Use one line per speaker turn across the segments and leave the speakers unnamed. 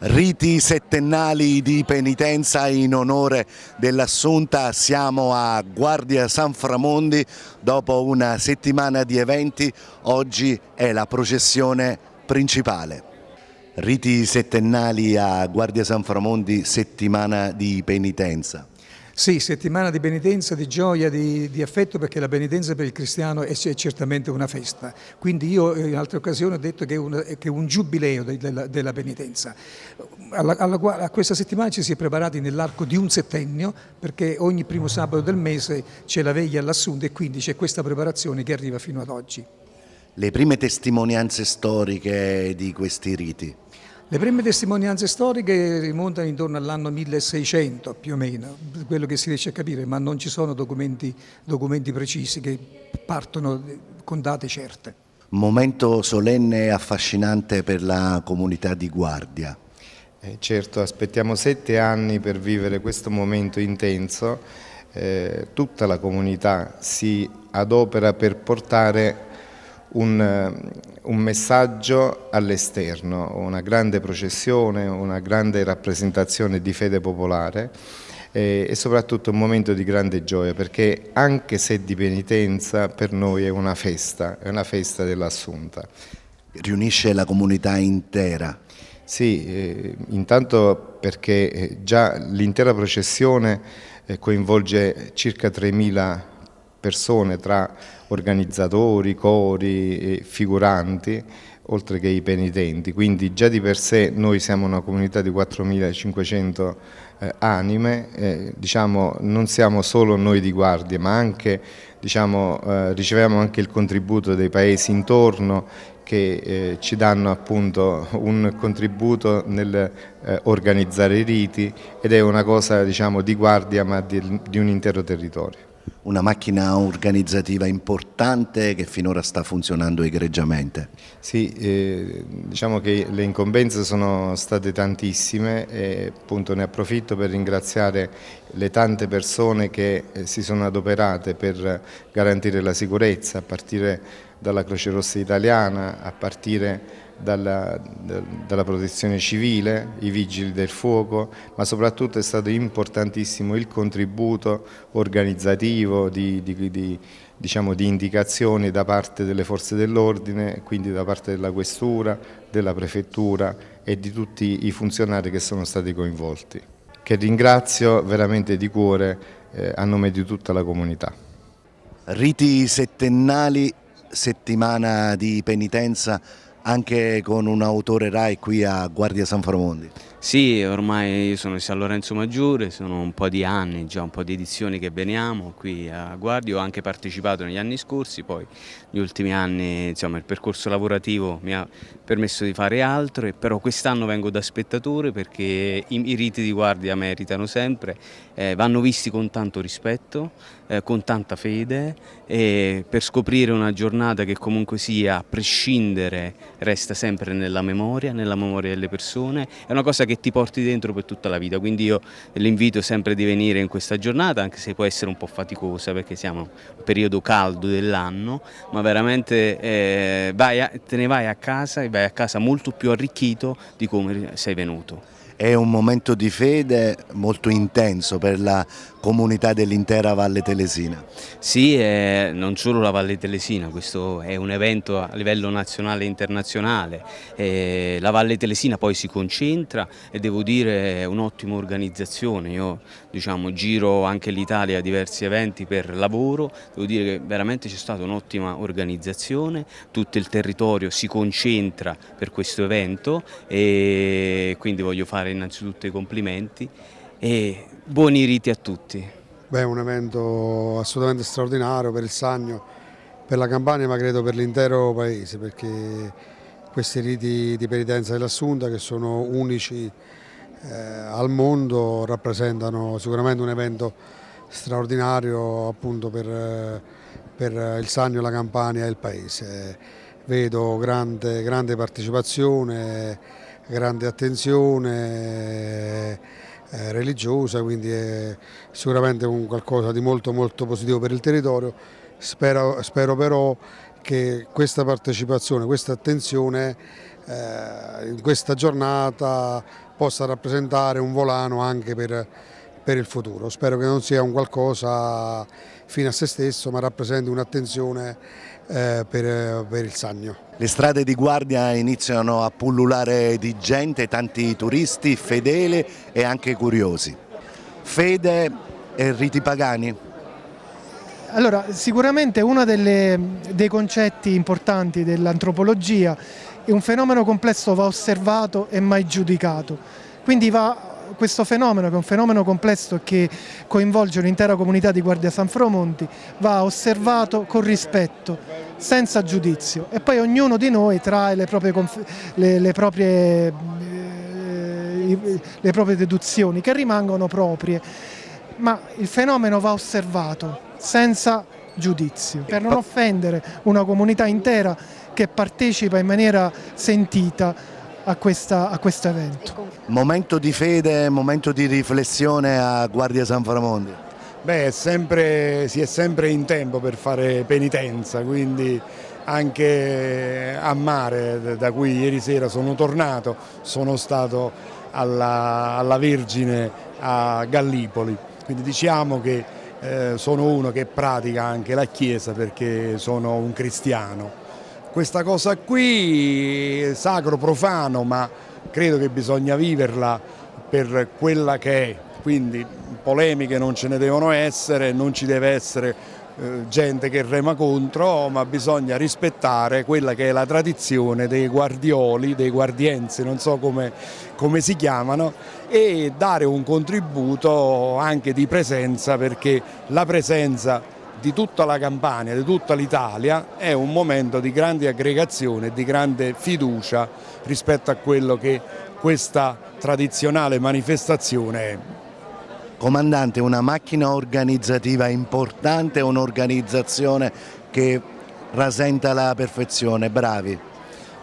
riti settennali di penitenza in onore dell'assunta, siamo a Guardia San Framondi, dopo una settimana di eventi oggi è la processione principale. Riti settennali a Guardia San Framondi, settimana di penitenza.
Sì, settimana di benedenza, di gioia, di, di, affetto perché la benedenza per il cristiano è, è, certamente una festa. Quindi io eh, in altre occasioni ho detto che è un, che è un giubileo della, della benedenza. Alla, alla, a questa settimana ci si è preparati nell'arco di un settennio perché ogni primo sabato del mese c'è la veglia all'assunto e quindi c'è questa preparazione che arriva fino ad oggi.
Le prime testimonianze storiche di questi riti?
Le prime testimonianze storiche rimontano intorno all'anno 1600 più o meno, quello che si riesce a capire, ma non ci sono documenti, documenti precisi che partono con date certe.
Momento solenne e affascinante per la comunità di Guardia.
Eh, certo, aspettiamo sette anni per vivere questo momento intenso. Eh, tutta la comunità si adopera per portare un, eh, un messaggio all'esterno, una grande processione, una grande rappresentazione di fede popolare eh, e soprattutto un momento di grande gioia perché anche se di penitenza per noi è una festa, è una festa dell'assunta. Riunisce la comunità intera. Sì, eh, intanto perché eh, già l'intera processione coinvolge circa 3.000 persone tra organizzatori, cori, figuranti, oltre che i penitenti. Quindi già di per sé noi siamo una comunità di 4.500 eh, anime, eh, diciamo, non siamo solo noi di guardie, ma anche, diciamo, eh, riceviamo anche il contributo dei paesi intorno che eh, ci danno appunto un contributo nel eh, organizzare i riti ed è una cosa diciamo, di guardia ma di, di un intero territorio una macchina organizzativa
importante che finora sta funzionando egregiamente.
Sì, eh, diciamo che le incombenze sono state tantissime e appunto ne approfitto per ringraziare le tante persone che eh, si sono adoperate per garantire la sicurezza, a partire dalla Croce Rossa Italiana, a partire dalla, dalla, protezione civile, i vigili del fuoco, ma soprattutto è stato importantissimo il contributo organizzativo di, di, di, diciamo, di indicazioni da parte delle forze dell'ordine, quindi da parte della questura, della prefettura e di tutti i funzionari che sono stati coinvolti, che ringrazio veramente di cuore eh, a nome di tutta la comunità.
Riti settennali settimana di penitenza anche con un autore RAI qui a Guardia San Framondi.
Sì, ormai io sono di San Lorenzo Maggiore, sono un po' di anni, già un po' di edizioni che veniamo qui a Guardia, ho anche partecipato negli anni scorsi, poi negli ultimi anni insomma, il percorso lavorativo mi ha permesso di fare altro, però quest'anno vengo da spettatore perché i, riti di Guardia meritano sempre, eh, vanno visti con tanto rispetto, eh, con tanta fede, e per scoprire una giornata che comunque sia, a prescindere resta sempre nella memoria, nella memoria delle persone, è una cosa che ti porti dentro per tutta la vita, quindi io l'invito sempre di venire in questa giornata, anche se può essere un po' faticosa perché siamo in un periodo caldo dell'anno, ma veramente eh, a, te ne vai a casa e vai a casa molto più arricchito di come sei venuto.
È un momento di fede molto intenso per la comunità dell'intera Valle Telesina.
Sì, eh, non solo la Valle Telesina, questo è un evento a livello nazionale e internazionale, eh, la Valle Telesina poi si concentra e devo dire è un'ottima organizzazione, io diciamo, giro anche l'Italia a diversi eventi per lavoro, devo dire che veramente c'è stata un'ottima organizzazione, tutto il territorio si concentra per questo evento e quindi voglio fare innanzitutto i complimenti e buoni riti a tutti.
Beh, un evento assolutamente straordinario per il Sannio, per la Campania ma credo per l'intero paese perché questi riti di penitenza dell'Assunta che sono unici eh, al mondo rappresentano sicuramente un evento straordinario appunto per, per il Sannio, la Campania e il paese. Vedo grande, grande partecipazione, grande attenzione eh, religiosa, quindi è sicuramente un qualcosa di molto molto positivo per il territorio. Spero, spero però che questa partecipazione, questa attenzione eh, in questa giornata possa rappresentare un volano anche per, per il futuro. Spero che non sia un qualcosa fine a se stesso, ma rappresenti un'attenzione eh, per, per il Sannio.
Le strade di guardia iniziano a pullulare di gente, tanti turisti fedeli e anche curiosi. Fede e riti pagani? Allora, sicuramente uno delle, dei concetti importanti dell'antropologia è un fenomeno complesso va osservato e mai giudicato, quindi va questo fenomeno, che è un fenomeno complesso che coinvolge un'intera comunità di Guardia San Fromonti, va osservato con rispetto, senza giudizio e poi ognuno di noi trae le proprie, le, le proprie, eh, le proprie deduzioni che rimangono proprie, ma il fenomeno va osservato senza giudizio,
per non offendere una comunità intera che partecipa in maniera sentita
a, questa, a questo evento.
Momento di fede, momento di riflessione a Guardia San Framondi?
Beh, è sempre, si è sempre in tempo per fare penitenza, quindi anche a mare, da cui ieri sera sono tornato, sono stato alla, alla Vergine a Gallipoli. Quindi diciamo che eh, sono uno che pratica anche la Chiesa perché sono un cristiano questa cosa qui, sacro, profano, ma credo che bisogna viverla per quella che è, quindi polemiche non ce ne devono essere, non ci deve essere eh, gente che rema contro, ma bisogna rispettare quella che è la tradizione dei guardioli, dei guardienzi, non so come, come si chiamano, e dare un contributo anche di presenza perché la presenza di tutta la Campania, di tutta l'Italia, è un momento di grande aggregazione, di grande fiducia rispetto a quello che questa tradizionale manifestazione è.
Comandante, una macchina organizzativa importante, un'organizzazione che rasenta la perfezione, bravi.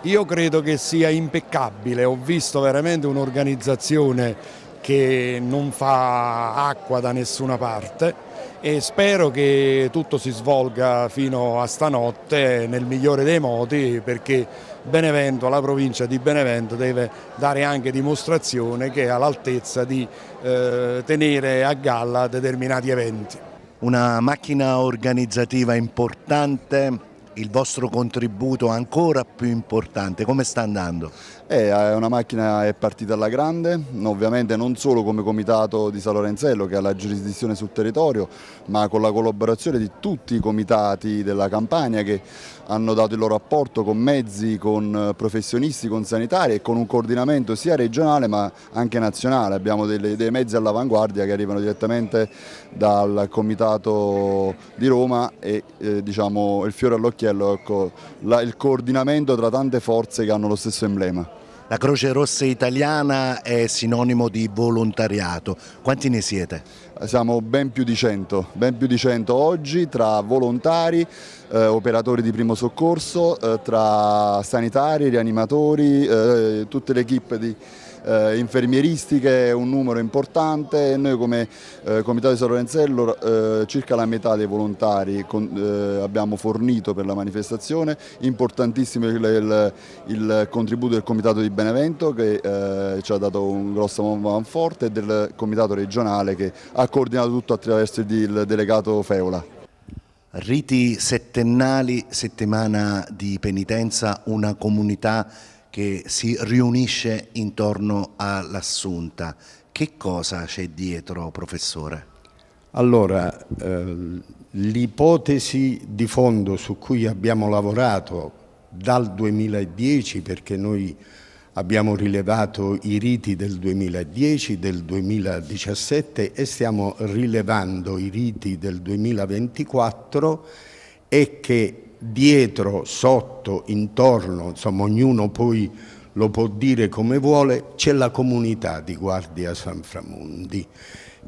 Io credo che sia impeccabile, ho visto veramente un'organizzazione che non fa acqua da nessuna parte e spero che tutto si svolga fino a stanotte nel migliore dei modi perché Benevento, la provincia di Benevento deve dare anche dimostrazione che è all'altezza di eh, tenere a galla determinati eventi.
Una macchina organizzativa importante, il vostro contributo ancora più importante, come sta andando?
Eh, è una macchina è partita alla grande, ovviamente non solo come comitato di San Lorenzello che ha la giurisdizione sul territorio, ma con la collaborazione di tutti i comitati della Campania che hanno dato il loro apporto con mezzi, con professionisti, con sanitari e con un coordinamento sia regionale ma anche nazionale. Abbiamo delle, dei mezzi all'avanguardia che arrivano direttamente dal comitato di Roma e eh, diciamo, il fiore all'occhiello, ecco, il coordinamento tra tante forze che hanno lo stesso emblema. La Croce Rossa italiana è sinonimo di volontariato, quanti ne siete? Siamo ben più di 100, ben più di 100 oggi tra volontari, eh, operatori di primo soccorso, eh, tra sanitari, rianimatori, eh, tutte le equip di eh, infermieristiche è un numero importante e noi come eh, Comitato di San Lorenzello eh, circa la metà dei volontari con, eh, abbiamo fornito per la manifestazione, importantissimo il, il, il, contributo del Comitato di Benevento che eh, ci ha dato un grosso manforte e del Comitato regionale che ha coordinato tutto attraverso il, il delegato Feola.
Riti settennali, settimana di penitenza, una comunità che si riunisce intorno all'assunta. Che cosa c'è dietro, professore? Allora, eh, l'ipotesi di
fondo su cui abbiamo lavorato dal 2010, perché noi abbiamo rilevato i riti del 2010, del 2017 e stiamo rilevando i riti del 2024, è che dietro, sotto, intorno, insomma ognuno poi lo può dire come vuole, c'è la comunità di Guardia San Framundi.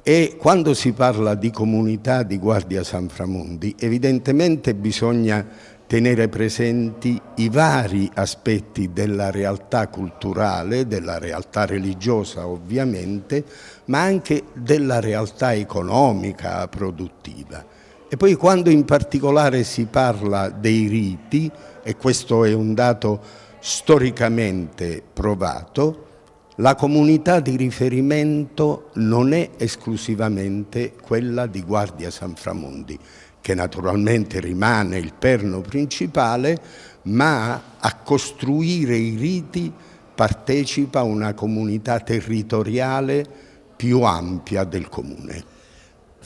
E quando si parla di comunità di Guardia San Framundi, evidentemente bisogna tenere presenti i vari aspetti della realtà culturale, della realtà religiosa ovviamente, ma anche della realtà economica, produttiva. E poi quando in particolare si parla dei riti, e questo è un dato storicamente provato, la comunità di riferimento non è esclusivamente quella di Guardia San Framondi, che naturalmente rimane il perno principale, ma a costruire i riti partecipa una comunità territoriale più ampia del
comune.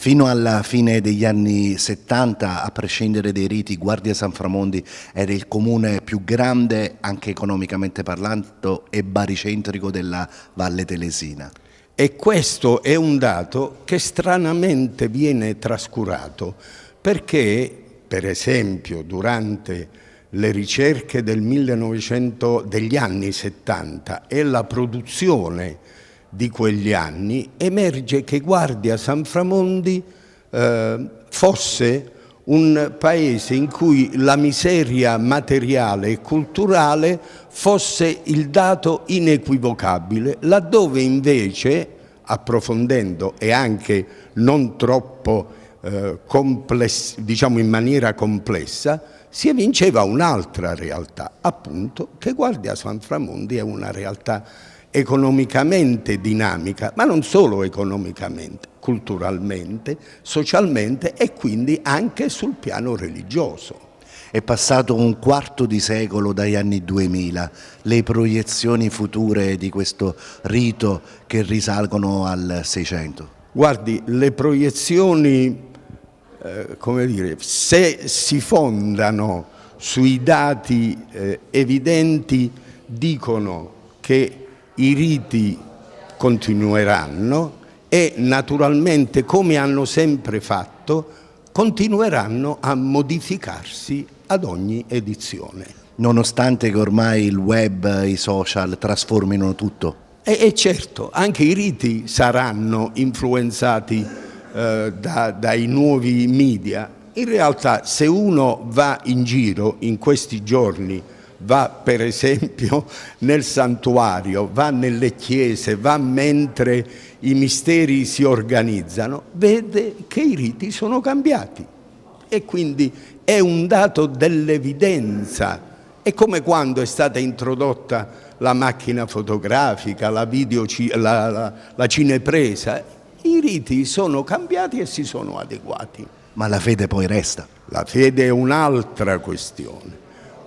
Fino alla fine degli anni 70, a prescindere dai riti, Guardia San Framondi era il comune più grande, anche economicamente parlando, e baricentrico della Valle Telesina. E questo è un dato
che stranamente viene trascurato, perché, per esempio, durante le ricerche 1900, degli anni 70 e la produzione di quegli anni, emerge che Guardia Sanframondi eh, fosse un paese in cui la miseria materiale e culturale fosse il dato inequivocabile, laddove invece, approfondendo e anche non troppo eh, diciamo in maniera complessa, si evinceva un'altra realtà, appunto che Guardia San Framondi è una realtà economicamente dinamica, ma non solo economicamente, culturalmente, socialmente e quindi anche sul piano religioso.
È passato un quarto di secolo dagli anni 2000, le proiezioni future di questo rito che risalgono al 600?
Guardi, le proiezioni, eh, come dire, se si fondano sui dati eh, evidenti, dicono che i riti continueranno e naturalmente come hanno sempre fatto continueranno a modificarsi ad ogni edizione.
Nonostante che ormai il web, i social trasformino tutto?
E, e certo, anche i riti saranno influenzati eh, da, dai nuovi media. In realtà se uno va in giro in questi giorni va per esempio nel santuario, va nelle chiese, va mentre i misteri si organizzano, vede che i riti sono cambiati e quindi è un dato dell'evidenza. È come quando è stata introdotta la macchina fotografica, la, video, la, la, la cinepresa, i riti sono cambiati e si sono
adeguati. Ma la fede poi resta. La fede è
un'altra questione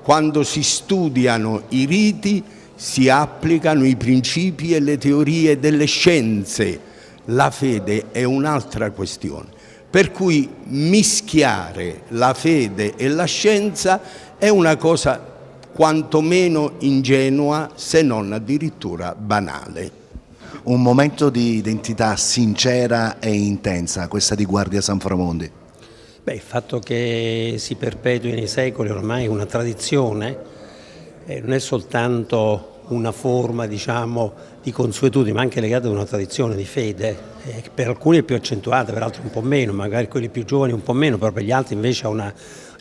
quando si studiano i riti si applicano i principi e le teorie delle scienze. La fede è un'altra questione. Per cui mischiare la fede e la scienza è una cosa quantomeno ingenua se
non addirittura
banale.
Un momento di identità sincera e intensa, questa di Guardia San Framondi.
Beh, il fatto che si perpetui nei secoli ormai è una tradizione, eh, non è soltanto una forma diciamo, di consuetudine, ma anche legata ad una tradizione di fede, eh, per alcuni è più accentuata, per altri un po' meno, magari quelli più giovani un po' meno, però per gli altri invece ha una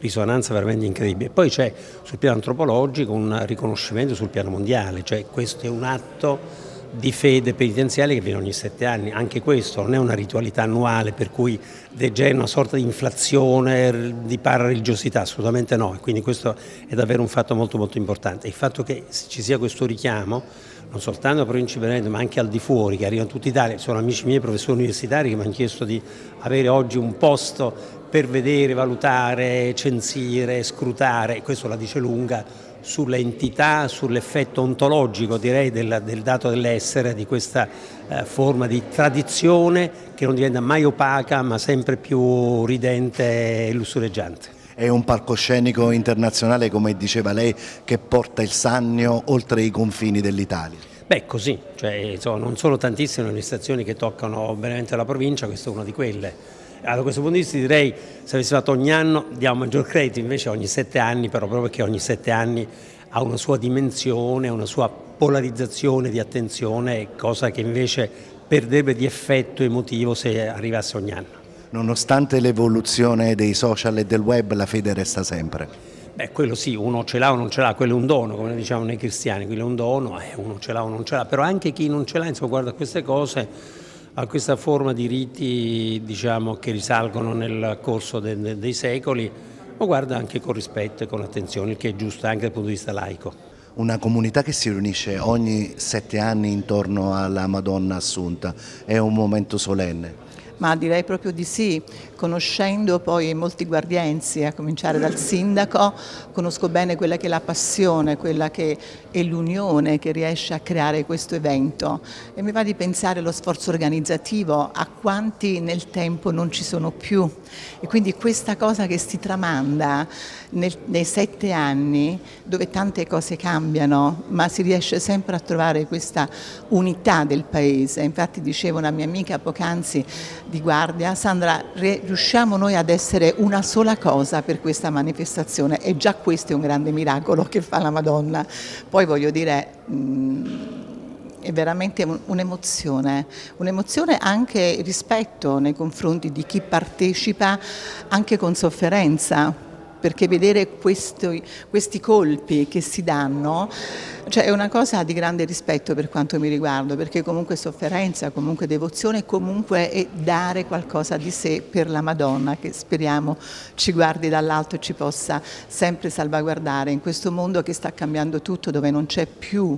risonanza veramente incredibile. Poi c'è sul piano antropologico un riconoscimento sul piano mondiale, cioè questo è un atto di fede penitenziale che viene ogni sette anni, anche questo non è una ritualità annuale per cui degenera una sorta di inflazione, di parareligiosità, assolutamente no, e quindi questo è davvero un fatto molto molto importante. Il fatto che ci sia questo richiamo, non soltanto a Provincia di Benevento ma anche al di fuori, che arrivano tutti Italia, sono amici miei professori universitari che mi hanno chiesto di avere oggi un posto per vedere, valutare, censire, scrutare, questo la dice lunga sull'entità, sull'effetto ontologico direi del, del dato dell'essere, di questa eh, forma di tradizione che non diventa mai opaca ma sempre più ridente e lussureggiante. È un
palcoscenico internazionale, come diceva lei, che porta il Sannio oltre i confini dell'Italia.
Beh, così, cioè, insomma, non sono tantissime le amministrazioni che toccano veramente la provincia, questa è una di quelle da questo punto di vista direi se avessi fatto ogni anno diamo maggior credito, invece ogni sette anni però proprio perché ogni sette anni ha una sua dimensione, una sua polarizzazione di attenzione, cosa che invece perderebbe di effetto emotivo se arrivasse ogni anno.
Nonostante l'evoluzione dei social e del web la fede resta sempre?
Beh, quello sì, uno ce l'ha o non ce l'ha, quello è un dono, come diciamo noi cristiani, quello è un dono, eh, uno ce l'ha o non ce l'ha, però anche chi non ce l'ha, insomma, guarda queste cose a questa forma di riti diciamo, che risalgono nel corso de, de, dei secoli, ma guarda anche con rispetto e con attenzione, il che è giusto anche dal punto di vista laico.
Una comunità che si riunisce ogni sette anni intorno alla Madonna Assunta, è un momento solenne.
Ma direi proprio di sì, conoscendo poi molti guardienzi, a cominciare dal sindaco, conosco bene quella che è la passione, quella che è l'unione che riesce a creare questo evento e mi va di pensare allo sforzo organizzativo, a quanti nel tempo non ci sono più e quindi questa cosa che si tramanda nel, nei sette anni dove tante cose cambiano ma si riesce sempre a trovare questa unità del paese, infatti dicevo una mia amica poc'anzi di Guardia, Sandra riusciamo noi ad essere una sola cosa per questa manifestazione e già questo è un grande miracolo che fa la Madonna. Poi voglio dire... Mh, mm, è veramente un'emozione, un'emozione anche rispetto nei confronti di chi partecipa anche con sofferenza, perché vedere questi, questi colpi che si danno cioè è una cosa di grande rispetto per quanto mi riguarda, perché comunque sofferenza, comunque devozione, comunque è dare qualcosa di sé per la Madonna che speriamo ci guardi dall'alto e ci possa sempre salvaguardare in questo mondo che sta cambiando tutto, dove non c'è più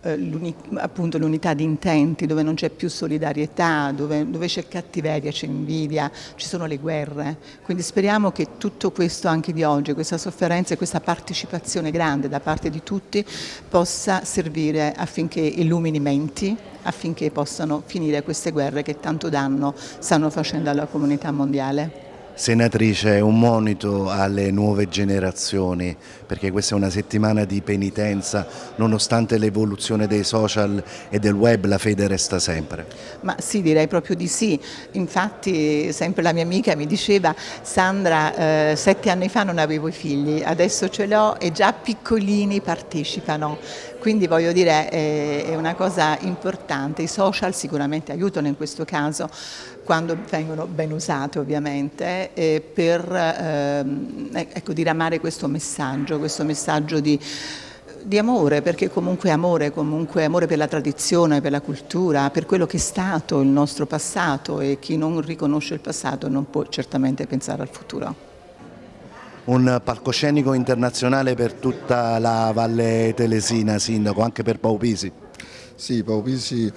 eh, appunto l'unità di intenti, dove non c'è più solidarietà, dove, dove c'è cattiveria, c'è invidia, ci sono le guerre. Quindi speriamo che tutto questo anche di oggi, questa sofferenza e questa partecipazione grande da parte di tutti possa servire affinché illumini menti, affinché possano finire queste guerre che tanto danno stanno facendo alla comunità mondiale
senatrice un monito alle nuove generazioni perché questa è una settimana di penitenza nonostante l'evoluzione dei social e del web la fede resta sempre
ma sì direi proprio di sì infatti sempre la mia amica mi diceva Sandra eh, sette anni fa non avevo i figli adesso ce l'ho e già piccolini partecipano quindi voglio dire eh, è una cosa importante, i social sicuramente aiutano in questo caso quando vengono ben usati ovviamente eh, per ehm, ecco, diramare questo messaggio, questo messaggio di di amore, perché comunque amore, comunque amore per la tradizione, per la cultura, per quello che è stato il nostro passato e chi non riconosce il passato non può certamente pensare al futuro
un palcoscenico internazionale per tutta la Valle Telesina, Sindaco, anche per Paupisi. Sì, Paupisi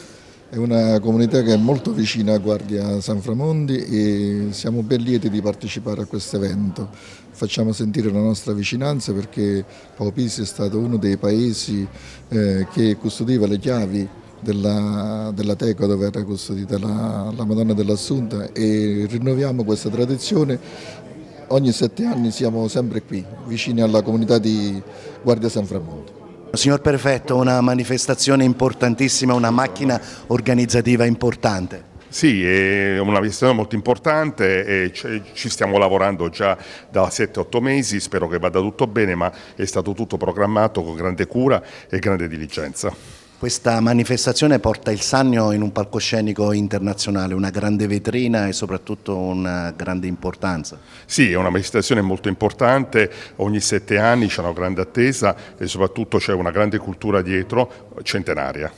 è una comunità che è molto vicina a Guardia San Framondi e siamo ben lieti di partecipare a questo evento. Facciamo sentire la nostra vicinanza perché Paupisi è stato uno dei paesi eh, che custodiva le chiavi della, della, teca dove era custodita la, la Madonna dell'Assunta e rinnoviamo questa tradizione ogni sette anni siamo sempre qui,
vicini alla comunità di Guardia San Framondo. Signor Perfetto, una manifestazione importantissima, una macchina organizzativa importante.
Sì, è una questione molto importante, ci stiamo lavorando già da 7-8 mesi, spero che vada tutto bene, ma è stato tutto programmato con grande cura e grande diligenza.
Questa manifestazione porta il Sannio in un palcoscenico internazionale, una grande vetrina
e soprattutto una grande importanza. Sì, è una manifestazione molto importante, ogni sette anni c'è una grande attesa e soprattutto c'è una grande cultura dietro, centenaria.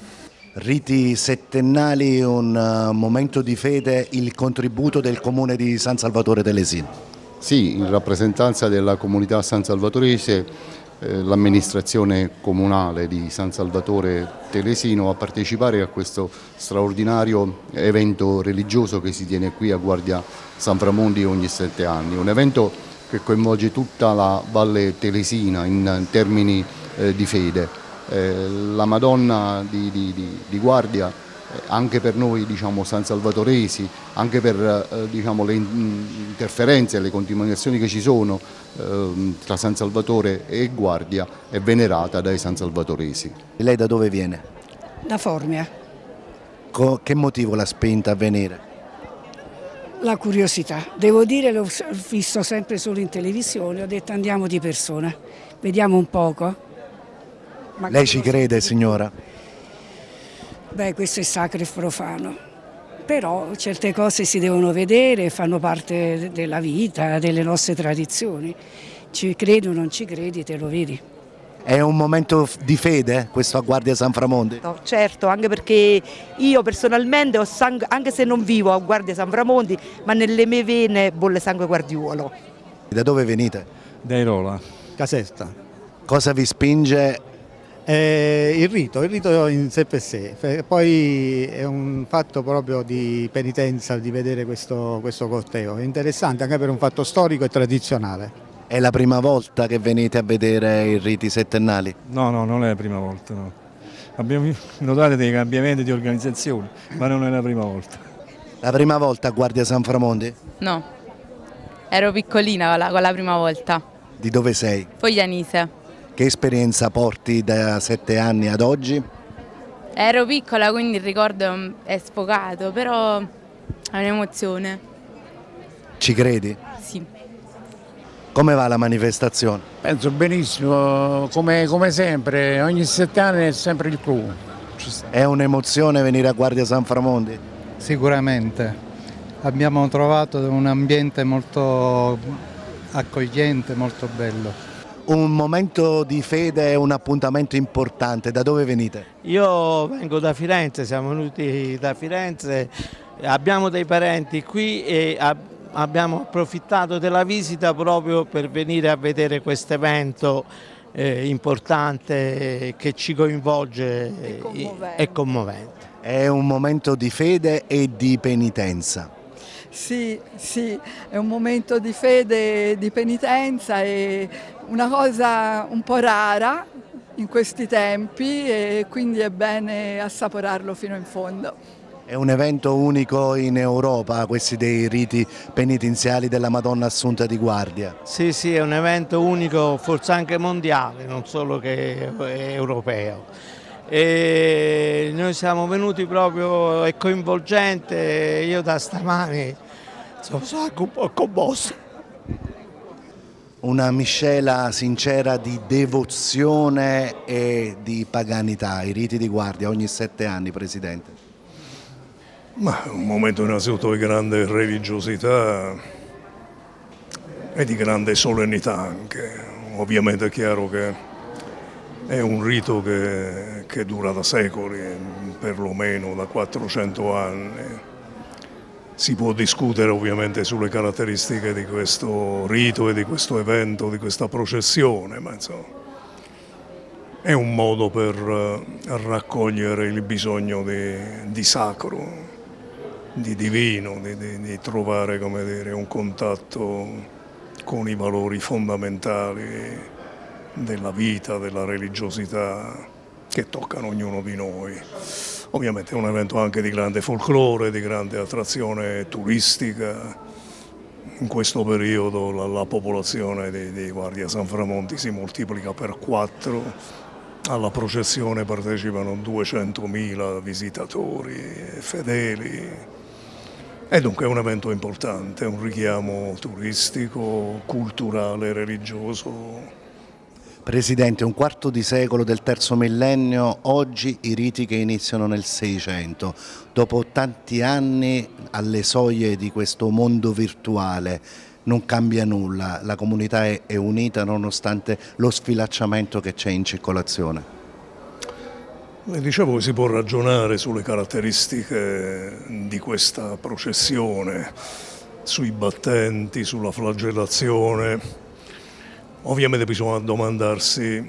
Riti settennali, un eh, momento di fede, il contributo del comune di San Salvatore dell'Esino.
Sì, in rappresentanza della comunità san salvatorese eh, l'amministrazione comunale di San Salvatore Telesino a partecipare a questo straordinario evento religioso che si tiene qui a Guardia San Framondi ogni sette anni, un evento che coinvolge tutta la valle telesina in termini eh, di fede. Eh, la Madonna di, di, di, di Guardia anche per noi diciamo, San Salvatoresi, anche per eh, diciamo, le interferenze e le continuazioni che ci sono eh,
tra San Salvatore e Guardia, è venerata dai San Salvatoresi. E lei da dove viene?
Da Formia.
Co che motivo l'ha spinta a venire?
La curiosità. Devo dire, l'ho visto sempre solo in televisione, ho detto andiamo di persona, vediamo un poco. Ma lei ci
crede, signora?
Beh, questo è sacro e profano. Però certe cose si devono vedere, fanno parte della vita, delle nostre tradizioni. Ci credi o non ci credi, te lo vedi.
È un momento di fede questo a Guardia San Framondi?
No, certo, anche perché io personalmente, ho sangue, anche se non vivo a Guardia San Framondi, ma nelle mie vene bolle sangue guardiuolo.
Da dove venite? Da Irola. Casetta. Cosa vi spinge eh, il rito, il rito in sé per sé, poi è un fatto proprio di penitenza di vedere
questo, questo corteo, è interessante anche per un fatto storico e tradizionale.
È la prima volta che venite a vedere i riti settennali?
No, no, non è la prima volta, no. Abbiamo notato dei cambiamenti di organizzazione, ma non è la prima volta. La prima volta a
Guardia San Framondi?
No, ero piccolina con la, con la prima volta.
Di dove sei?
Foglianise.
Che esperienza porti da sette anni ad oggi?
Ero piccola quindi il ricordo è sfocato, però è un'emozione.
Ci credi? Sì. Come va la manifestazione?
Penso benissimo, come, come sempre, ogni sette anni è sempre il clou.
È un'emozione venire a Guardia San Framondi? Sicuramente.
Abbiamo trovato un ambiente molto accogliente, molto bello
un momento di fede è un appuntamento importante, da dove venite?
Io vengo da Firenze, siamo venuti da Firenze, abbiamo dei parenti qui e abbiamo approfittato della visita proprio per venire a vedere questo evento eh, importante eh, che ci coinvolge e commovente.
È un momento di fede e di penitenza.
Sì, sì, è un momento di fede, di penitenza e una cosa un po' rara in questi tempi e quindi è bene assaporarlo fino in fondo.
È un evento unico in Europa, questi dei riti penitenziali della Madonna Assunta di Guardia.
Sì, sì, è un evento unico, forse anche mondiale, non solo che europeo. E noi siamo venuti proprio, è coinvolgente, io da stamani
sono anche un po' commosso.
Una miscela sincera di devozione e di paganità, i riti di guardia ogni sette anni, Presidente.
Ma è un momento innanzitutto di grande religiosità e di grande solennità anche. Ovviamente è chiaro che è un rito che, che dura da secoli, perlomeno da 400 anni si può discutere ovviamente sulle caratteristiche di questo rito e di questo evento, di questa processione, ma insomma è un modo per eh, raccogliere il bisogno di, di sacro, di divino, di, di, di trovare dire, un contatto con i valori fondamentali della vita, della religiosità che toccano ognuno di noi. Ovviamente è un evento anche di grande folklore, di grande attrazione turistica. In questo periodo la, la popolazione dei, dei Guardia San Framonti si moltiplica per quattro, alla processione partecipano 200.000 visitatori e fedeli. E dunque è un evento importante, un richiamo turistico, culturale, religioso.
Presidente, un quarto di secolo del terzo millennio, oggi i riti che iniziano nel Seicento, dopo tanti anni alle soglie di questo mondo virtuale, non cambia nulla, la comunità è, unita nonostante lo sfilacciamento che c'è in circolazione.
Come eh, dicevo si può ragionare sulle caratteristiche di questa processione, sui battenti, sulla flagellazione, Ovviamente bisogna domandarsi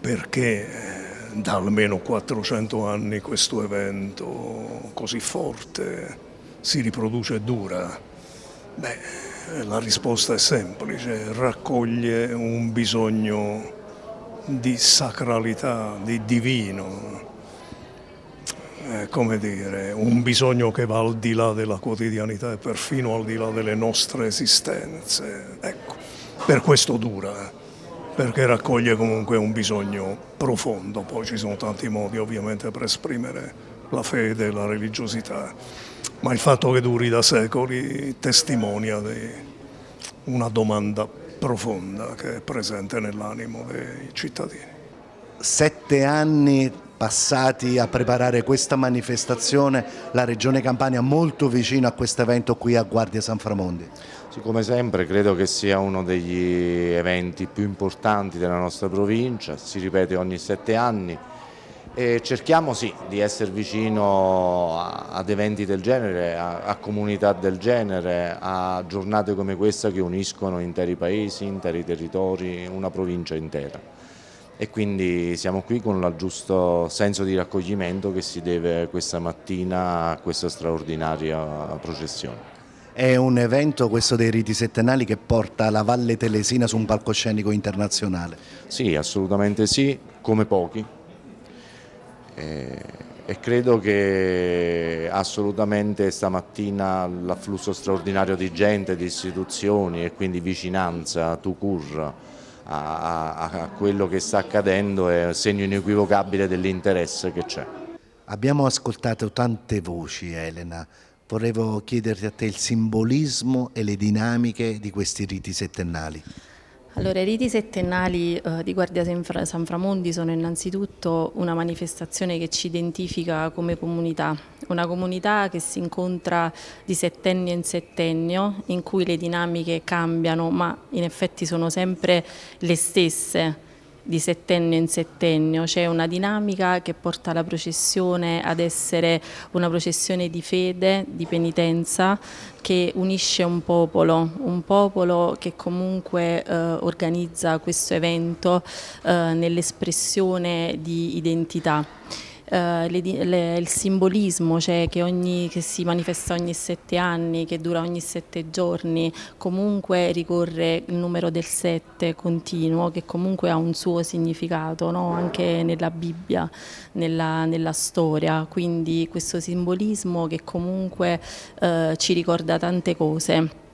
perché eh, da almeno 400 anni questo evento così forte si riproduce e dura? Beh, la risposta è semplice, raccoglie un bisogno di sacralità, di divino, eh, come dire, un bisogno che va al di là della quotidianità e perfino al di là delle nostre esistenze. Ecco per questo dura, eh, perché raccoglie comunque un bisogno profondo, poi ci sono tanti modi ovviamente per esprimere la fede e la religiosità, ma il fatto che duri da secoli testimonia di una domanda profonda che è presente nell'animo dei cittadini.
Sette anni passati a preparare questa manifestazione, la Regione Campania molto vicina a questo evento qui a Guardia San Framondi.
Sì, come sempre credo che sia uno degli eventi più importanti della nostra provincia, si ripete ogni sette anni e cerchiamo sì di essere vicino ad eventi del genere, a, a comunità del genere, a giornate come questa che uniscono interi paesi, interi territori, una provincia intera e quindi siamo qui con il giusto senso di raccoglimento che si deve questa mattina a questa straordinaria processione.
È un evento questo dei riti settennali che porta la Valle Telesina su un palcoscenico internazionale?
Sì, assolutamente sì, come pochi. E e credo che assolutamente stamattina l'afflusso straordinario di gente, di istituzioni e quindi vicinanza, tu cur a, a, a quello che sta accadendo è segno inequivocabile dell'interesse che
c'è. Abbiamo ascoltato tante voci Elena, Vorrevo chiederti a te il simbolismo e le dinamiche di questi riti settennali.
Allora, i riti settennali eh, di Guardia San Framondi sono innanzitutto una manifestazione che ci identifica come comunità, una comunità che si incontra di settennio in settennio, in cui le dinamiche cambiano, ma in effetti sono sempre le stesse di settennio in settennio, c'è una dinamica che porta la processione ad essere una processione di fede, di penitenza, che unisce un popolo, un popolo che comunque eh, organizza questo evento eh, nell'espressione di identità eh, le, le, il simbolismo cioè che, ogni, che, si manifesta ogni sette anni, che dura ogni sette giorni, comunque ricorre il numero del sette continuo che comunque ha un suo significato no? anche nella Bibbia, nella, nella, storia, quindi questo simbolismo che comunque eh, ci ricorda tante cose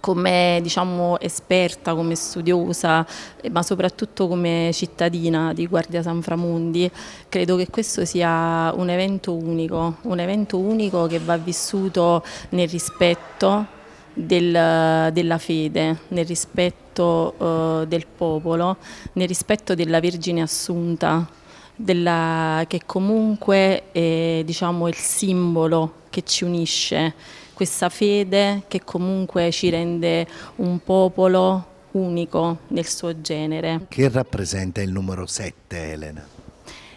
come diciamo, esperta, come studiosa, eh, ma soprattutto come cittadina di Guardia San Sanframundi, credo che questo sia un evento unico, un evento unico che va vissuto nel rispetto del, della fede, nel rispetto uh, del popolo, nel rispetto della Vergine Assunta, della, che comunque è diciamo, il simbolo che ci unisce questa fede che comunque ci rende un popolo unico nel suo genere.
Che rappresenta il numero 7 Elena?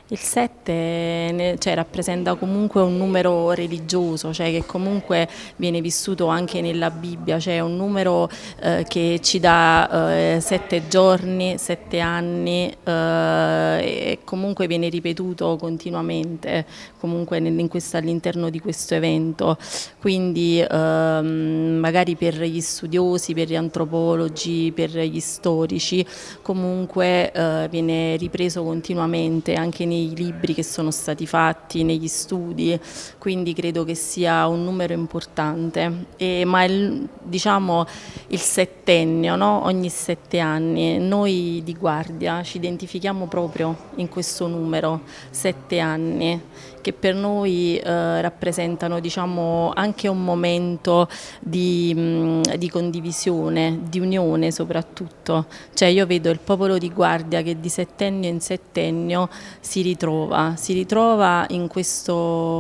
Il 7 cioè, rappresenta comunque un numero religioso, cioè che comunque viene vissuto anche nella Bibbia, cioè un numero eh, che ci dà eh, sette giorni, sette anni eh, e comunque viene ripetuto continuamente all'interno di questo evento. Quindi ehm, magari per gli studiosi, per gli antropologi, per gli storici, comunque eh, viene ripreso continuamente anche nei nei libri che sono stati fatti, negli studi, quindi credo che sia un numero importante, e, ma il, diciamo il settennio, no? ogni sette anni, noi di Guardia ci identifichiamo proprio in questo numero, sette anni, che per noi eh, rappresentano diciamo, anche un momento di, mh, mm, di condivisione, di unione soprattutto, cioè io vedo il popolo di Guardia che di settennio in settennio si ritrova, si ritrova in questo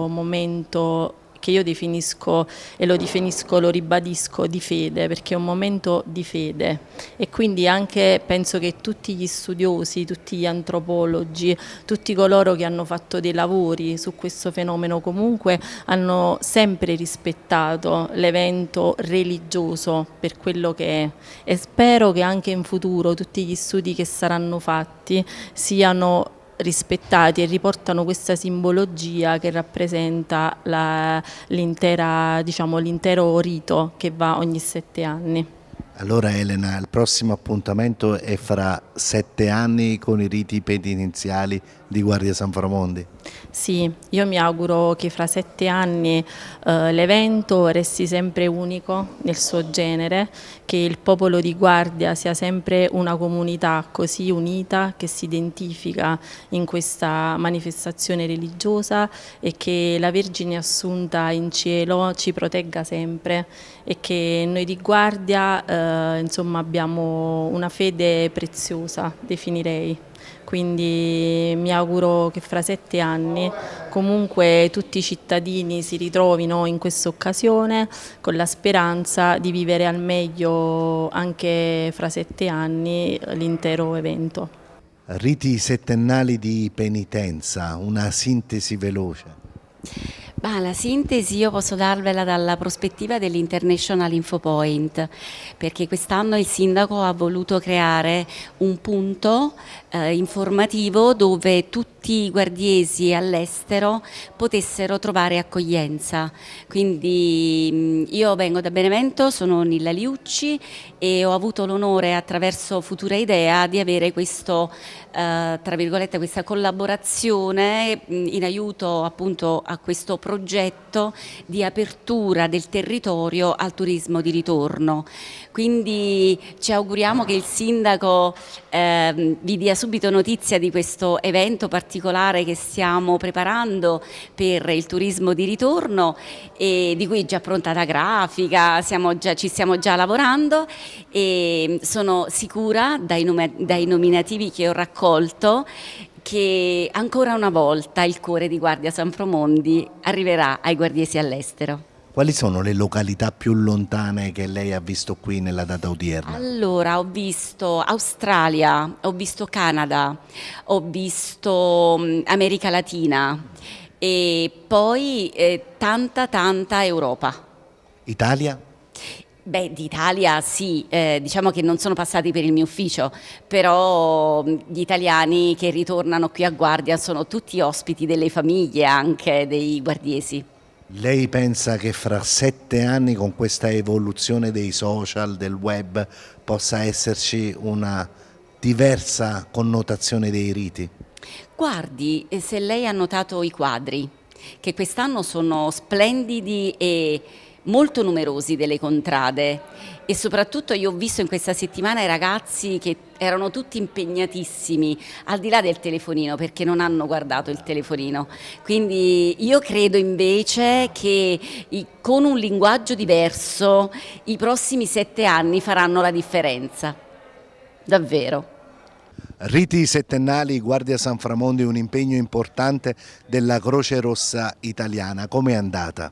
momento che io definisco e lo definisco, lo ribadisco di fede, perché è un momento di fede e quindi anche penso che tutti gli studiosi, tutti gli antropologi, tutti coloro che hanno fatto dei lavori su questo fenomeno comunque hanno sempre rispettato l'evento religioso per quello che è e spero che anche in futuro tutti gli studi che saranno fatti siano rispettati e riportano questa simbologia che rappresenta diciamo, l'intero diciamo, rito che va ogni sette anni.
Allora Elena, il prossimo appuntamento è fra sette anni con i riti penitenziali di Guardia San Framondi.
Sì, io mi auguro che fra sette anni eh, l'evento resti sempre unico nel suo genere, che il popolo di Guardia sia sempre una comunità così unita che si identifica in questa manifestazione religiosa e che la Vergine Assunta in cielo ci protegga sempre e che noi di Guardia eh, insomma, abbiamo una fede preziosa, definirei. Quindi mi auguro che fra sette anni comunque tutti i cittadini si ritrovino in questa occasione con la speranza di vivere al meglio anche fra sette anni
l'intero evento.
Riti settennali di penitenza, una sintesi veloce.
Ma la sintesi io posso darvela dalla prospettiva dell'International InfoPoint, perché quest'anno il sindaco ha voluto creare un punto eh, informativo dove tutti i guardiesi all'estero potessero trovare accoglienza. Quindi io vengo da Benevento, sono Nilla Liucci e ho avuto l'onore attraverso Futura Idea di avere questo, eh, questa collaborazione in aiuto appunto a questo progetto di apertura del territorio al turismo di ritorno. Quindi ci auguriamo che il sindaco eh, vi dia supporto subito notizia di questo evento particolare che stiamo preparando per il turismo di ritorno e di cui è già pronta la grafica, già, ci stiamo già lavorando e sono sicura dai, nome, dai nominativi che ho raccolto che ancora una volta il cuore di Guardia San Promondi arriverà ai guardiesi all'estero.
Quali sono le località più lontane che lei ha visto qui nella data odierna?
Allora, ho visto Australia, ho visto Canada, ho visto mm, America Latina e poi eh, tanta tanta Europa. Italia? Beh, d'Italia sì, eh, diciamo che non sono passati per il mio ufficio, però mm, gli italiani che ritornano qui a Guardia sono tutti ospiti delle famiglie anche dei guardiesi.
Lei pensa che fra sette anni con questa evoluzione dei social, del web, possa esserci una diversa connotazione dei riti?
Guardi, eh, se lei ha notato i quadri, che quest'anno sono splendidi e molto numerosi delle contrade e soprattutto io ho visto in questa settimana i ragazzi che erano tutti impegnatissimi al di là del telefonino perché non hanno guardato il telefonino quindi io credo invece che con un linguaggio diverso i prossimi sette anni faranno la differenza davvero
Riti settennali Guardia San Framondi un impegno importante della Croce Rossa italiana come è andata?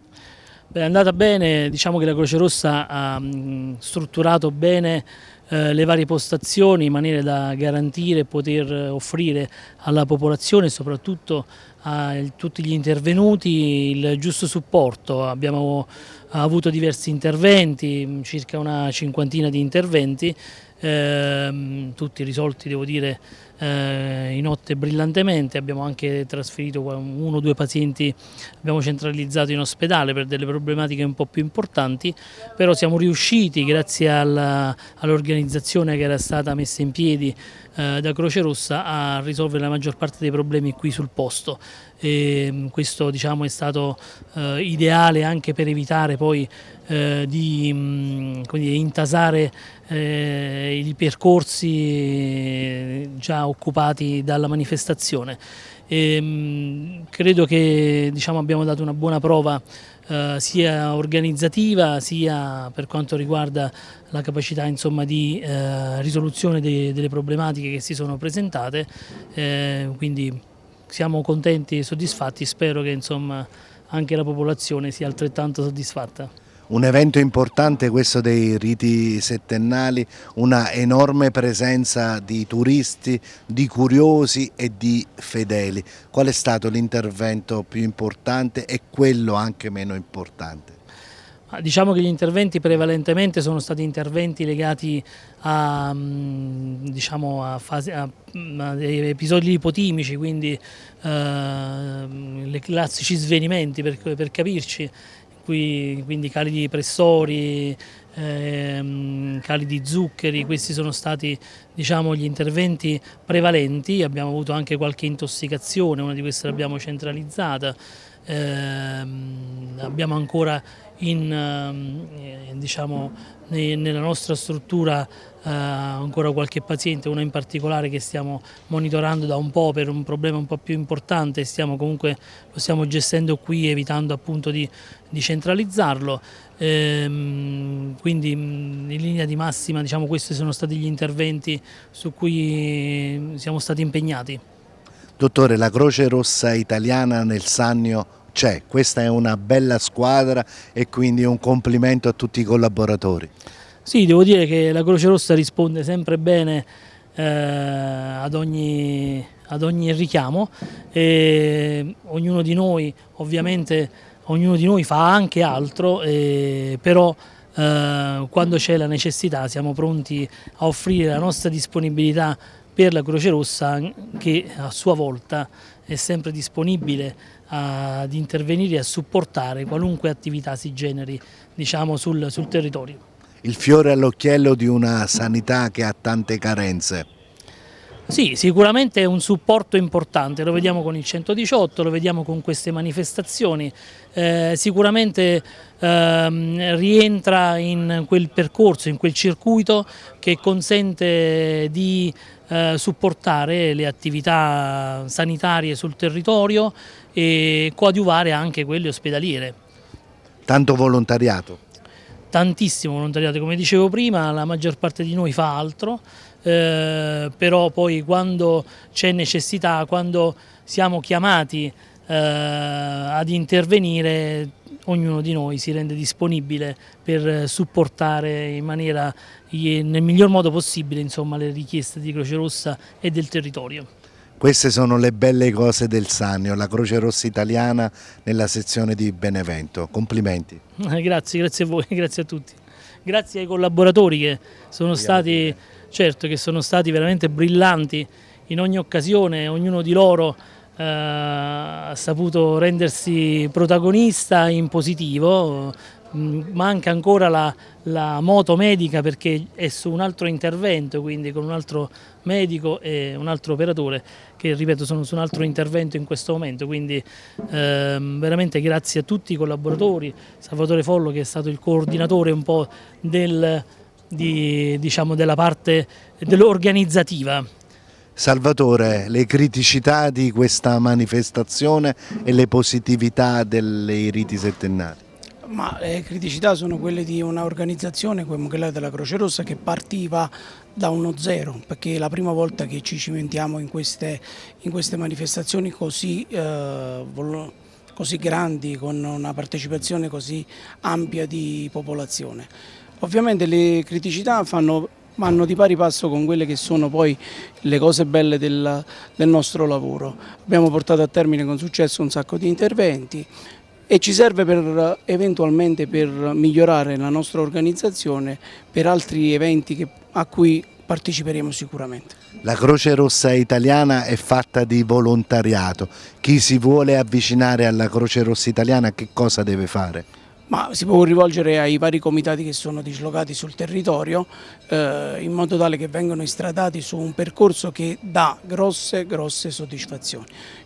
Beh, è andata bene, diciamo che la Croce Rossa ha mm, strutturato bene eh, le varie postazioni in maniera da garantire e poter eh, offrire alla popolazione soprattutto a tutti gli intervenuti il giusto supporto, abbiamo avuto diversi interventi, mm, circa una cinquantina di interventi, ehm, tutti risolti devo dire eh, in notte brillantemente, abbiamo anche trasferito uno o due pazienti, abbiamo centralizzato in ospedale per delle problematiche un po' più importanti, però siamo riusciti grazie all'organizzazione all che era stata messa in piedi eh, da Croce Rossa a risolvere la maggior parte dei problemi qui sul posto e mm, questo diciamo, è stato eh, ideale anche per evitare poi eh, di mh, mm, intasare eh, i percorsi già occupati dalla manifestazione. E, mm, credo che diciamo, abbiamo dato una buona prova eh, sia organizzativa sia per quanto riguarda la capacità insomma, di eh, risoluzione de delle problematiche che si sono presentate, eh, quindi siamo contenti e soddisfatti, spero che insomma, anche la popolazione sia altrettanto soddisfatta.
Un evento importante questo dei riti settennali, una enorme presenza di turisti, di curiosi e di fedeli. Qual è stato l'intervento più importante e quello anche meno importante?
Ah, diciamo che gli interventi prevalentemente sono stati interventi legati a, mm, diciamo, a, fase, a, mm, a episodi ipotimici, quindi eh, classici svenimenti per, per capirci, Qui, quindi cali di pressori, ehm, cali di zuccheri, questi sono stati diciamo, gli interventi prevalenti, abbiamo avuto anche qualche intossicazione, una di queste l'abbiamo centralizzata ehm, abbiamo ancora in, ehm, diciamo, ne, nella nostra struttura eh, ancora qualche paziente, una in particolare che stiamo monitorando da un po' per un problema un po' più importante, stiamo comunque, lo stiamo gestendo qui evitando appunto di, di centralizzarlo. Ehm, quindi mm, in linea di massima diciamo, questi sono stati gli interventi su cui siamo stati impegnati.
Dottore, la Croce Rossa italiana nel Sannio c'è, questa è una bella squadra e quindi un complimento a tutti i collaboratori.
Sì, devo dire che la Croce Rossa risponde sempre bene eh, ad, ogni, ad, ogni, richiamo e ognuno di noi ovviamente ognuno di noi fa anche altro, eh, però eh, quando c'è la necessità siamo pronti a offrire la nostra disponibilità per la Croce Rossa che a sua volta è sempre disponibile ad intervenire e a supportare qualunque attività si generi diciamo, sul, sul territorio.
Il fiore all'occhiello di una sanità che ha tante carenze.
Sì, sicuramente è un supporto importante, lo vediamo con il 118, lo vediamo con queste manifestazioni, eh, sicuramente ehm, rientra in quel percorso, in quel circuito che consente di eh, supportare le attività sanitarie sul territorio e coadiuvare anche quelle ospedaliere.
Tanto volontariato?
Tantissimo volontariato, come dicevo prima la maggior parte di noi fa altro, eh, però poi quando c'è necessità, quando siamo chiamati eh, ad intervenire, ognuno di noi si rende disponibile per supportare in maniera, nel miglior modo possibile insomma, le richieste di Croce Rossa e del territorio.
Queste sono le belle cose del Sannio, la Croce Rossa italiana nella sezione di Benevento. Complimenti.
grazie, grazie a voi, grazie a tutti. Grazie ai collaboratori che sono stati certo che sono stati veramente brillanti in ogni occasione, ognuno di loro eh, ha saputo rendersi protagonista in positivo, manca mm, ancora la, la, moto medica perché è su un altro intervento, quindi con un altro medico e un altro operatore che ripeto sono su un altro intervento in questo momento, quindi ehm, veramente grazie a tutti i collaboratori, Salvatore Follo che è stato il coordinatore un po' del di, diciamo, della parte dell'organizzativa.
Salvatore, le criticità di questa manifestazione e le positività dei riti settennali?
Ma le criticità sono quelle di un'organizzazione come quella della Croce Rossa che partiva da uno zero, perché è la prima volta che ci cimentiamo in queste, in queste manifestazioni così, eh, così grandi, con una partecipazione così ampia di popolazione. Ovviamente le criticità fanno, vanno di pari passo con quelle che sono poi le cose belle del, del nostro lavoro. Abbiamo portato a termine con successo un sacco di interventi, e ci serve per, eventualmente per migliorare la nostra organizzazione per altri eventi che, a cui parteciperemo sicuramente.
La Croce Rossa Italiana è fatta di volontariato, chi si vuole avvicinare alla Croce Rossa Italiana che cosa deve fare?
Ma si può rivolgere ai vari comitati che sono dislocati sul territorio eh, in modo tale che vengano istradati su un percorso che dà grosse, grosse soddisfazioni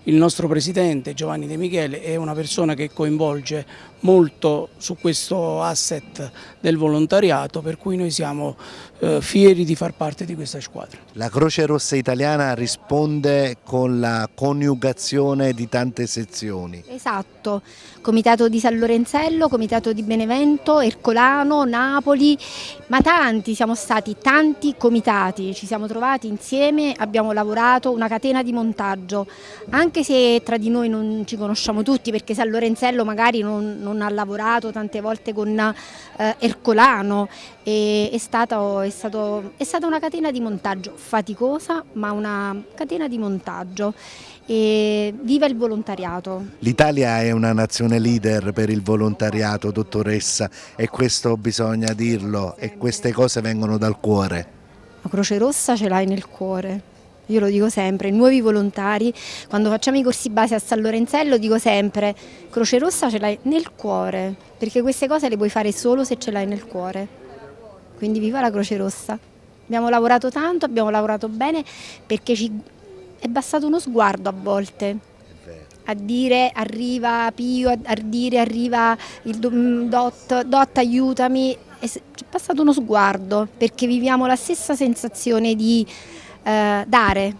il nostro presidente Giovanni De Michele è una persona che coinvolge molto su questo asset del volontariato per cui noi siamo eh, fieri di far parte di questa squadra.
La Croce Rossa Italiana risponde con la coniugazione di tante sezioni.
Esatto, Comitato di San Lorenzello, Comitato di Benevento, Ercolano, Napoli, ma tanti, siamo stati tanti comitati, ci siamo trovati insieme, abbiamo lavorato una catena di montaggio, anche anche se tra di noi non ci conosciamo tutti, perché San Lorenzello magari non, non ha lavorato tante volte con eh, Ercolano, è, stato, è, stato, è, stata una catena di montaggio faticosa, ma una catena di montaggio. E viva il volontariato!
L'Italia è una nazione leader per il volontariato, dottoressa, e questo bisogna dirlo, Sempre. e queste cose vengono dal cuore.
La Croce Rossa ce l'hai nel cuore io lo dico sempre, nuovi volontari, quando facciamo i corsi base a San Lorenzello dico sempre Croce Rossa ce l'hai nel cuore, perché queste cose le puoi fare solo se ce l'hai nel cuore. Quindi viva la Croce Rossa. Abbiamo lavorato tanto, abbiamo lavorato bene perché ci è bastato uno sguardo a volte a dire arriva Pio, a dire arriva il mm, Dot, Dot aiutami, è passato uno sguardo perché viviamo la stessa sensazione di eh, dare,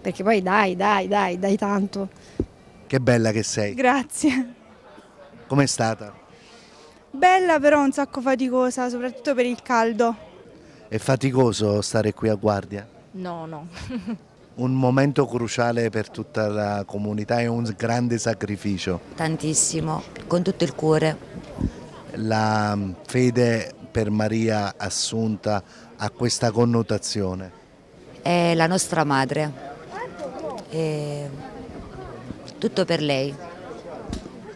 perché poi dai, dai, dai, dai tanto.
Che bella che sei. Grazie. Com'è stata?
Bella però un sacco
faticosa, soprattutto per il caldo.
È faticoso stare qui a guardia?
No, no.
un momento cruciale per tutta la comunità è un grande sacrificio.
Tantissimo, con tutto il cuore.
La mm, fede per Maria Assunta ha questa connotazione?
è la nostra madre, E tutto per lei.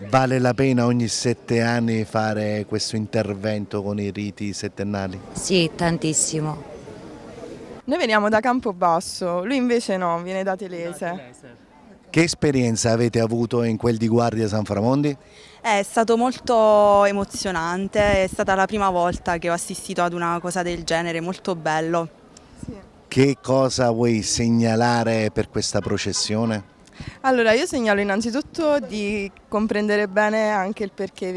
Vale la pena ogni sette anni fare questo intervento con i riti settennali?
Sì, tantissimo.
Noi veniamo da Campobasso, lui invece no, viene da Telese.
Che esperienza avete avuto in quel di Guardia San Framondi?
Eh, è stato molto emozionante, è stata la prima volta che ho assistito ad una cosa del genere, molto bello.
Che cosa vuoi segnalare per questa processione?
Allora io segnalo innanzitutto di comprendere bene anche il perché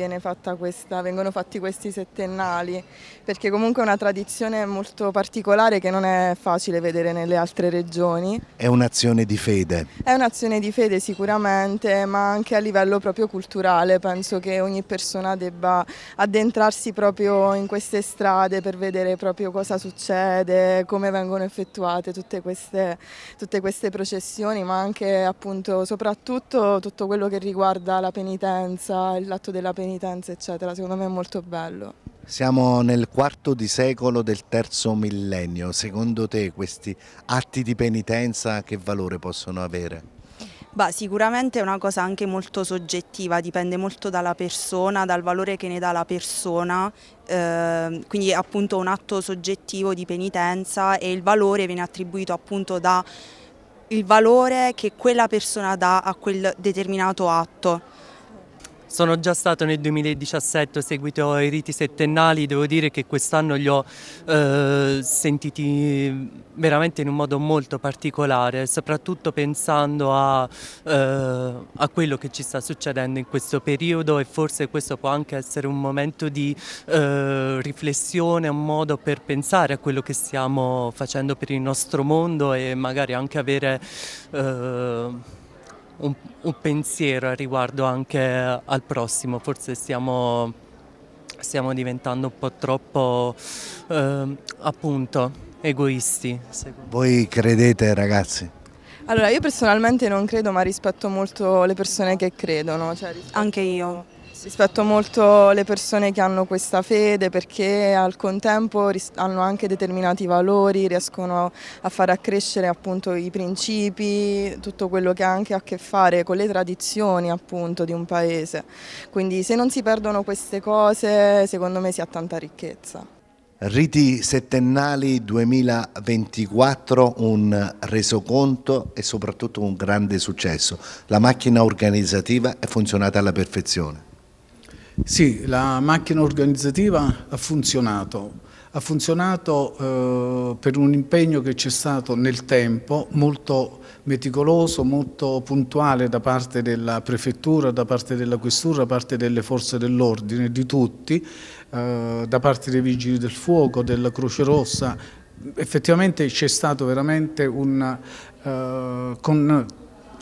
questa, vengono fatti questi settennali, perché comunque è una tradizione molto particolare che non è facile vedere nelle altre regioni.
È un'azione di fede?
È un'azione di fede sicuramente, ma anche a livello proprio culturale, penso che ogni persona debba addentrarsi proprio in queste strade per vedere proprio cosa succede, come vengono effettuate tutte queste, tutte queste processioni, ma anche appunto appunto soprattutto tutto quello che riguarda la penitenza, l'atto della penitenza eccetera, secondo me è molto bello.
Siamo nel quarto di secolo del terzo millennio, secondo te questi atti di penitenza che valore possono avere?
Bah, sicuramente è una cosa anche molto soggettiva, dipende molto dalla persona, dal valore che ne dà la persona, eh, quindi appunto un atto soggettivo di penitenza e il valore viene attribuito appunto da il valore che quella persona dà a quel determinato atto.
Sono già stato nel 2017 seguito ai riti settennali, devo dire che quest'anno li ho eh, sentiti veramente in un modo molto particolare, soprattutto pensando a, eh, a, quello che ci sta succedendo in questo periodo e forse questo può anche essere un momento di eh, riflessione, un modo per pensare a quello che stiamo facendo per il nostro mondo e magari anche avere eh, un, un pensiero riguardo anche al prossimo, forse stiamo, stiamo diventando un po' troppo eh, appunto egoisti.
Voi credete ragazzi?
Allora io personalmente non credo ma rispetto molto le persone che credono. Cioè rispetto... Anche io Rispetto molto le persone che hanno questa fede perché al contempo hanno anche determinati valori, riescono a far accrescere appunto i principi, tutto quello che ha anche a che fare con le tradizioni appunto di un paese. Quindi se non si perdono queste cose secondo me si ha tanta ricchezza.
Riti settennali 2024, un resoconto e soprattutto un grande successo. La macchina organizzativa è funzionata alla perfezione.
Sì, la macchina organizzativa ha funzionato, ha funzionato eh, per un impegno che c'è stato nel tempo, molto meticoloso, molto puntuale da parte della prefettura, da parte della questura, da parte delle forze dell'ordine, di tutti, eh, da parte dei vigili del fuoco, della Croce Rossa, effettivamente c'è stato veramente un... Eh, con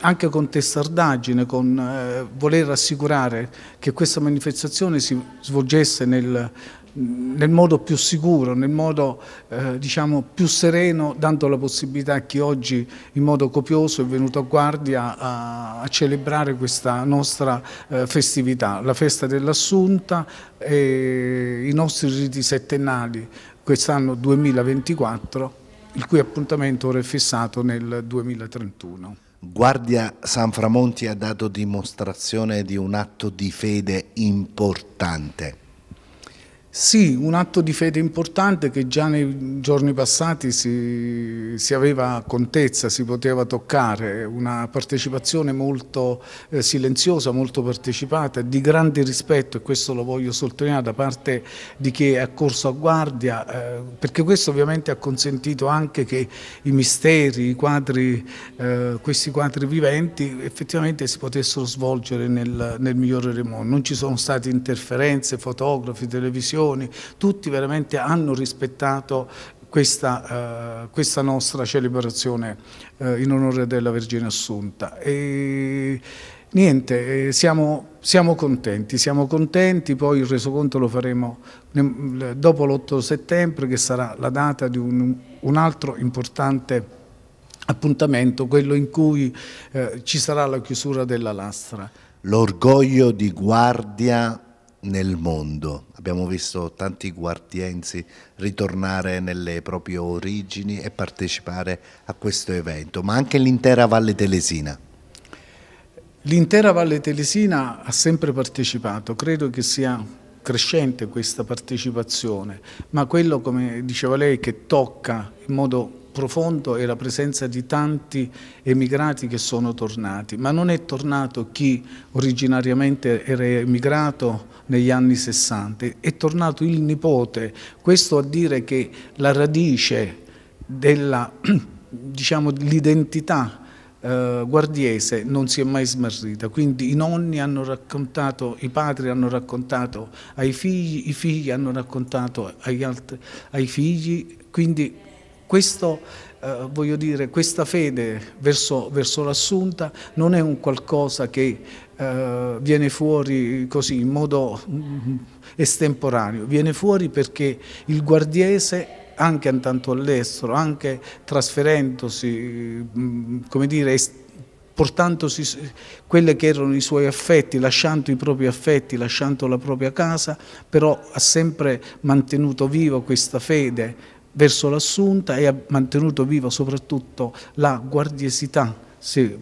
anche con testardaggine, con eh, voler assicurare che questa manifestazione si svolgesse nel, nel modo più sicuro, nel modo eh, diciamo, più sereno, dando la possibilità a chi oggi in modo copioso è venuto a guardia a, a celebrare questa nostra eh, festività, la festa dell'Assunta e i nostri riti settennali quest'anno 2024, il cui appuntamento ora è fissato nel 2031.
Guardia San Framonti ha dato dimostrazione
di un atto di fede
importante.
Sì, un atto di fede importante che già nei giorni passati si, si aveva contezza, si poteva toccare, una partecipazione molto eh, silenziosa, molto partecipata, di grande rispetto e questo lo voglio sottolineare da parte di chi è accorso a guardia, eh, perché questo ovviamente ha consentito anche che i misteri, i quadri, eh, questi quadri viventi effettivamente si potessero svolgere nel, nel migliore remoto. Non ci sono state interferenze, fotografi, televisioni, associazioni, tutti veramente hanno rispettato questa, eh, questa nostra celebrazione eh, in onore della Vergine Assunta. E, niente, eh, siamo, siamo, contenti, siamo contenti, poi il resoconto lo faremo dopo l'8 settembre che sarà la data di un, un altro importante appuntamento, quello in cui eh, ci sarà la chiusura della lastra.
L'orgoglio di guardia nel mondo. Abbiamo visto tanti guardiensi ritornare nelle proprie origini e partecipare a questo evento, ma anche l'intera Valle Telesina.
L'intera Valle Telesina ha sempre partecipato, credo che sia crescente questa partecipazione, ma quello, come diceva lei, che tocca in modo profondo è la presenza di tanti emigrati che sono tornati, ma non è tornato chi originariamente era emigrato negli anni 60, è tornato il nipote, questo a dire che la radice dell'identità diciamo, eh, guardiese non si è mai smarrita, quindi i nonni hanno raccontato, i padri hanno raccontato ai figli, i figli hanno raccontato agli altri, ai figli, quindi questo, eh, voglio dire, questa fede verso, verso l'assunta non è un qualcosa che eh, viene fuori così in modo mm, estemporaneo, viene fuori perché il guardiese anche andando all'estero, anche trasferendosi, mm, come dire, portandosi quelli che erano i suoi affetti, lasciando i propri affetti, lasciando la propria casa, però ha sempre mantenuto viva questa fede verso l'assunta e ha mantenuto viva soprattutto la guardiesità se,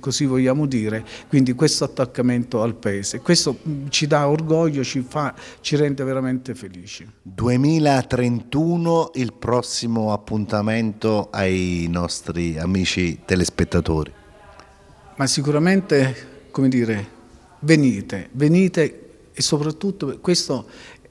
così vogliamo dire, quindi questo attaccamento al paese. Questo mm, ci dà orgoglio, ci, fa, ci rende veramente felici.
2031 il prossimo appuntamento ai nostri amici telespettatori.
Ma sicuramente, come dire, venite, venite e soprattutto questo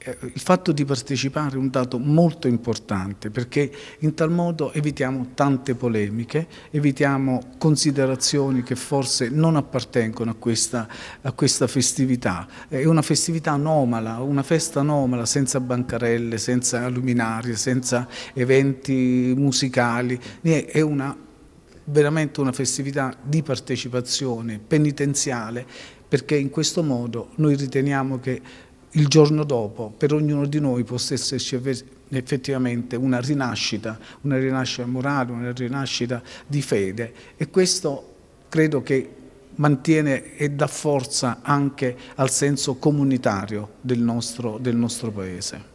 eh, il fatto di partecipare è un dato molto importante perché in tal modo evitiamo tante polemiche, evitiamo considerazioni che forse non appartengono a questa, a questa festività. È una festività anomala, una festa anomala senza bancarelle, senza luminarie, senza eventi musicali, è una, veramente una festività di partecipazione penitenziale perché in questo modo noi riteniamo che il giorno dopo per ognuno di noi possa esserci effettivamente una rinascita, una rinascita morale, una rinascita di fede e questo credo che mantiene e dà forza anche al senso comunitario del nostro, del nostro Paese.